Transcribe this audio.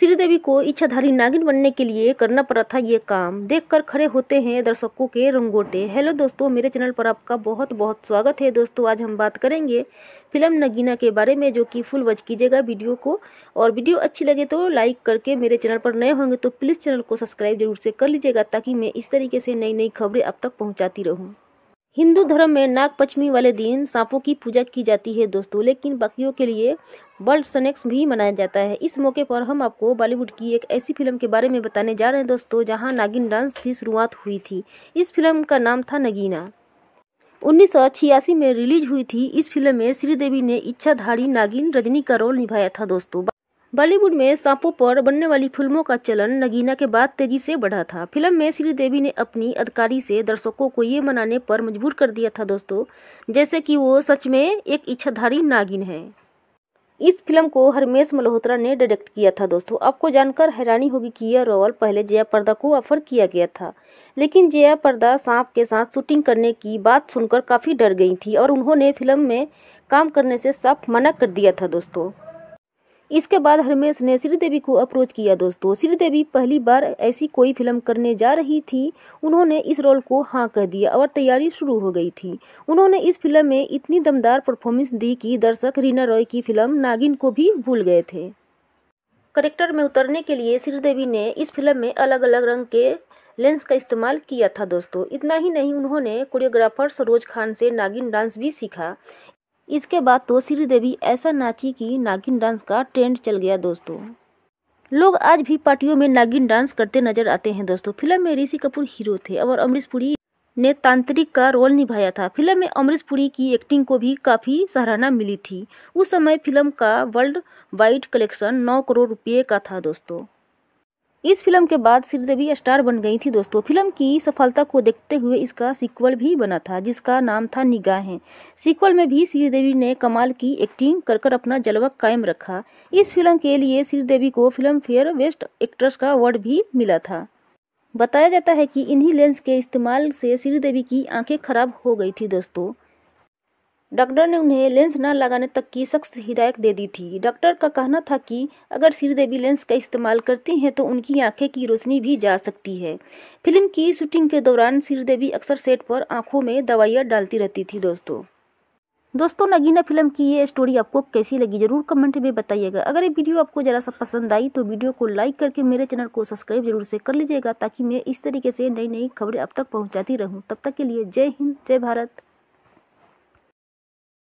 श्रीदेवी को इच्छाधारी नागिन बनने के लिए करना पड़ा था ये काम देखकर खड़े होते हैं दर्शकों के रंगोटे हेलो दोस्तों मेरे चैनल पर आपका बहुत बहुत स्वागत है दोस्तों आज हम बात करेंगे फिल्म नगीना के बारे में जो कि फुल वॉच कीजिएगा वीडियो को और वीडियो अच्छी लगे तो लाइक करके मेरे चैनल पर नए होंगे तो प्लीज़ चैनल को सब्सक्राइब जरूर से कर लीजिएगा ताकि मैं इस तरीके से नई नई खबरें आप तक पहुँचाती रहूँ हिंदू धर्म में नागपंचमी वाले दिन सांपों की पूजा की जाती है दोस्तों लेकिन बकरियों के लिए वर्ल्ड स्नैक्स भी मनाया जाता है इस मौके पर हम आपको बॉलीवुड की एक ऐसी फिल्म के बारे में बताने जा रहे हैं दोस्तों जहां नागिन डांस की शुरुआत हुई थी इस फिल्म का नाम था नगीना छियासी में रिलीज हुई थी इस फिल्म में श्रीदेवी ने इच्छाधारी नागिन रजनी का रोल निभाया था दोस्तों बॉलीवुड में सांपों पर बनने वाली फिल्मों का चलन नगीना के बाद तेजी से बढ़ा था फिल्म में श्रीदेवी ने अपनी अधिकारी से दर्शकों को ये मनाने पर मजबूर कर दिया था दोस्तों जैसे कि वो सच में एक इच्छाधारी नागिन है इस फिल्म को हरमेश मल्होत्रा ने डायरेक्ट किया था दोस्तों आपको जानकर हैरानी होगी कि यह रोल पहले जया पर्दा को ऑफर किया गया था लेकिन जया पर्दा सांप के साथ शूटिंग करने की बात सुनकर काफ़ी डर गई थी और उन्होंने फिल्म में काम करने से साफ मना कर दिया था दोस्तों इसके बाद हरमेश ने श्रीदेवी को अप्रोच किया दोस्तों श्रीदेवी पहली बार ऐसी कोई फिल्म करने जा रही थी उन्होंने इस रोल को हाँ कह दिया और तैयारी शुरू हो गई थी उन्होंने इस फिल्म में इतनी दमदार परफॉर्मेंस दी कि दर्शक रीना रॉय की फिल्म नागिन को भी भूल गए थे करेक्टर में उतरने के लिए श्रीदेवी ने इस फिल्म में अलग अलग रंग के लेंस का इस्तेमाल किया था दोस्तों इतना ही नहीं उन्होंने कोरियोग्राफर सरोज खान से नागिन डांस भी सीखा इसके बाद तो श्रीदेवी ऐसा नाची कि नागिन डांस का ट्रेंड चल गया दोस्तों लोग आज भी पार्टियों में नागिन डांस करते नजर आते हैं दोस्तों फिल्म में ऋषि कपूर हीरो थे और अमरीश पुरी ने तांत्रिक का रोल निभाया था फिल्म में अमरीश पुरी की एक्टिंग को भी काफ़ी सराहना मिली थी उस समय फिल्म का वर्ल्ड वाइड कलेक्शन नौ करोड़ रुपये का था दोस्तों इस फिल्म के बाद श्रीदेवी स्टार बन गई थी दोस्तों फिल्म की सफलता को देखते हुए इसका सीक्वल भी बना था जिसका नाम था निगाहें सीक्वल में भी श्रीदेवी ने कमाल की एक्टिंग कर कर अपना जलवा कायम रखा इस फिल्म के लिए श्रीदेवी को फिल्म फेयर बेस्ट एक्ट्रेस का अवार्ड भी मिला था बताया जाता है कि इन्हीं लेंस के इस्तेमाल से श्रीदेवी की आंखें खराब हो गई थी दोस्तों डॉक्टर ने उन्हें लेंस न लगाने तक की सख्त हिदायत दे दी थी डॉक्टर का कहना था कि अगर श्रीदेवी लेंस का इस्तेमाल करती हैं तो उनकी आंखें की रोशनी भी जा सकती है फिल्म की शूटिंग के दौरान श्रीदेवी अक्सर सेट पर आंखों में दवाइयाँ डालती रहती थी दोस्तों दोस्तों नगीना फिल्म की ये स्टोरी आपको कैसी लगी जरूर कमेंट में बताइएगा अगर ये वीडियो आपको ज़रा सा पसंद आई तो वीडियो को लाइक करके मेरे चैनल को सब्सक्राइब जरूर से कर लीजिएगा ताकि मैं इस तरीके से नई नई खबरें आप तक पहुंचाती रहूं तब तक के लिए जय हिंद जय भारत